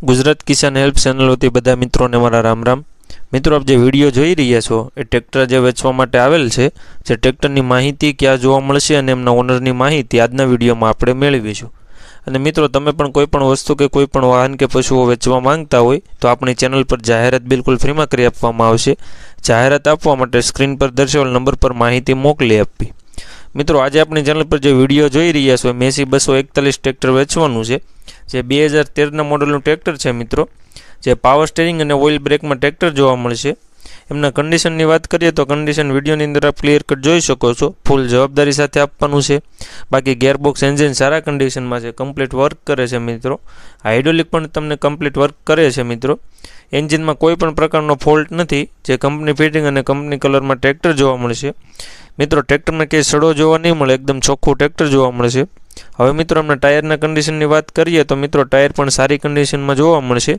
ગુજરાત કિસાન help channel વતી બધા મિત્રોને મારા રામ રામ મિત્રો આપ જે વિડીયો જોઈ રહ્યા છો એ ટ્રેક્ટર જે વેચવા માટે આવેલ છે જે ટ્રેક્ટરની માહિતી ક્યાં જોવા મળશે અને એમના ઓનરની માહિતી આજના વિડીયોમાં આપણે મેળવીશું અને મિત્રો તમે પણ કોઈ પણ વસ્તુ કે કોઈ પણ વાહન કે પશુઓ વેચવા માંગતા હોય તો આપણી ચેનલ પર જાહેરાત બિલકુલ ફ્રીમાં કરી આપવામાં આવશે જાહેરાત આપવા માટે સ્ક્રીન પર દર્શાવેલ નંબર પર માહિતી મોકલી આપવી મિત્રો આજે આપણી ચેનલ પર જે વિડીયો જોઈ રહ્યા છો મેસી બસો એકતાલીસ ટ્રેક્ટર વેચવાનું છે જે બે હજાર તેરના મોડલનું ટ્રેક્ટર છે મિત્રો જે પાવર સ્ટેરિંગ અને ઓઇલ બ્રેકમાં ટ્રેક્ટર જોવા મળશે એમના કન્ડિશનની વાત કરીએ તો કન્ડિશન વિડીયોની અંદર આપ ક્લિયર કટ જોઈ શકો છો ફૂલ જવાબદારી સાથે આપવાનું છે બાકી ગેરબોક્સ એન્જિન સારા કન્ડિશનમાં છે કમ્પ્લીટ વર્ક કરે છે મિત્રો હાઇડ્રોલિક પણ તમને કમ્પ્લીટ વર્ક કરે છે મિત્રો એન્જિનમાં કોઈ પણ પ્રકારનો ફોલ્ટ નથી જે કંપની ફિટિંગ અને કંપની કલરમાં ટ્રેક્ટર જોવા મળશે મિત્રો ટ્રેક્ટરને કંઈ સડો જોવા નહીં મળે એકદમ ચોખ્ખું ટ્રેક્ટર જોવા મળશે હવે મિત્રો અમને ટાયરના કન્ડિશનની વાત કરીએ તો મિત્રો ટાયર પણ સારી કન્ડિશનમાં જોવા મળશે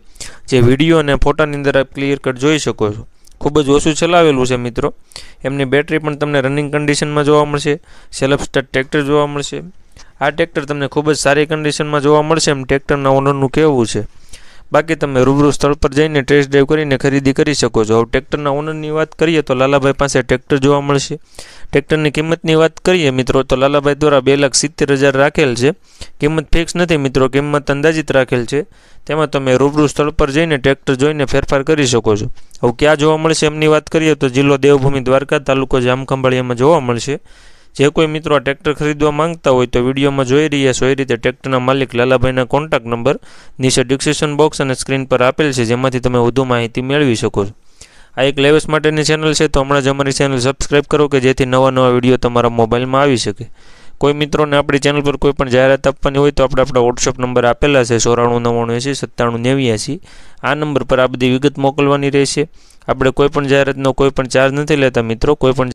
જે વિડીયો અને ફોટાની અંદર આપ ક્લિયર કટ જોઈ શકો છો ખૂબ જ ઓછું ચલાવેલું છે મિત્રો એમની બેટરી પણ તમને રનિંગ કન્ડિશનમાં જોવા મળશે સેલ્ફ સ્ટાર્ટ ટ્રેક્ટર જોવા મળશે આ ટ્રેક્ટર તમને ખૂબ જ સારી કન્ડિશનમાં જોવા મળશે એમ ટ્રેક્ટરના ઓનરનું કહેવું છે બાકી તમે રૂબરૂ સ્થળ પર જઈને ટેસ્ટ ડ્રાઈવ કરીને ખરીદી કરી શકો છો હવે ટ્રેક્ટરના ઓનરની વાત કરીએ તો લાલાભાઈ પાસે ટ્રેક્ટર જોવા મળશે ટ્રેક્ટરની કિંમતની વાત કરીએ મિત્રો તો લાલાભાઈ દ્વારા બે લાખ સિત્તેર હજાર રાખેલ છે કિંમત ફિક્સ નથી મિત્રો કિંમત અંદાજિત રાખેલ છે તેમાં તમે રૂબરૂ સ્થળ પર જઈને ટ્રેક્ટર જોઈને ફેરફાર કરી શકો છો હવે ક્યાં જોવા મળશે એમની વાત કરીએ તો જિલ્લો દેવભૂમિ દ્વારકા તાલુકો જામખંભાળિયામાં જોવા મળશે જે કોઈ મિત્રો આ ટ્રેક્ટર ખરીદવા માંગતા હોય તો વિડીયોમાં જોઈ રહ્યા છો એ રીતે ટ્રેક્ટરના માલિક લાલાભાઈના કોન્ટેક્ટ નંબર નીચે ડિસ્ક્રિપ્શન બોક્સ અને સ્ક્રીન પર આપેલ છે જેમાંથી તમે વધુ માહિતી મેળવી શકો છો આ એક લેવેસ્ટ માટેની ચેનલ છે તો હમણાં જ અમારી ચેનલ સબસ્ક્રાઈબ કરો કે જેથી નવા નવા વિડીયો તમારા મોબાઈલમાં આવી શકે કોઈ મિત્રોને આપણી ચેનલ પર કોઈ પણ જાહેરાત આપવાની હોય તો આપણે આપણા વોટ્સઅપ નંબર આપેલા છે સોરાણું નવ્વાણું એંસી સત્તાણું નેવ્યાસી આ નંબર પર આ બધી વિગત મોકલવાની રહેશે આપણે કોઈ પણ જાહેરાતનો કોઈ પણ ચાર્જ નથી લેતા મિત્રો કોઈ પણ